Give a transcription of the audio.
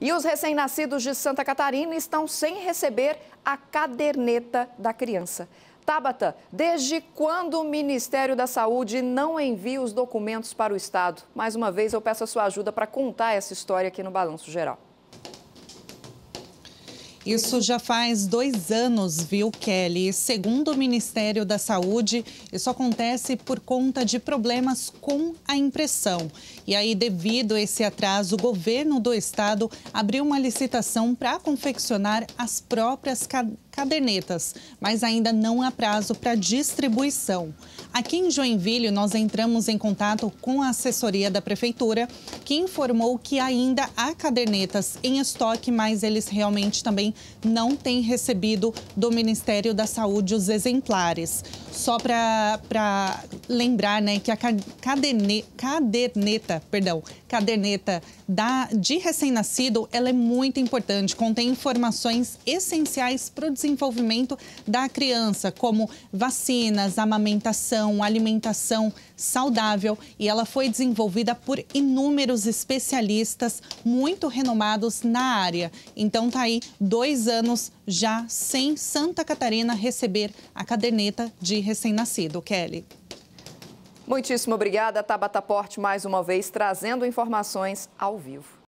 E os recém-nascidos de Santa Catarina estão sem receber a caderneta da criança. Tabata, desde quando o Ministério da Saúde não envia os documentos para o Estado? Mais uma vez, eu peço a sua ajuda para contar essa história aqui no Balanço Geral. Isso já faz dois anos, viu, Kelly? Segundo o Ministério da Saúde, isso acontece por conta de problemas com a impressão. E aí, devido a esse atraso, o governo do estado abriu uma licitação para confeccionar as próprias canetas cadernetas, mas ainda não há prazo para distribuição. Aqui em Joinville, nós entramos em contato com a assessoria da prefeitura, que informou que ainda há cadernetas em estoque, mas eles realmente também não têm recebido do Ministério da Saúde os exemplares só para lembrar né, que a caderne, caderneta, perdão, caderneta da, de recém-nascido ela é muito importante, contém informações essenciais para o desenvolvimento da criança, como vacinas, amamentação, alimentação saudável. E ela foi desenvolvida por inúmeros especialistas muito renomados na área. Então tá aí dois anos já sem Santa Catarina receber a caderneta de recém-nascido. Kelly. Muitíssimo obrigada, Tabata Porte, mais uma vez, trazendo informações ao vivo.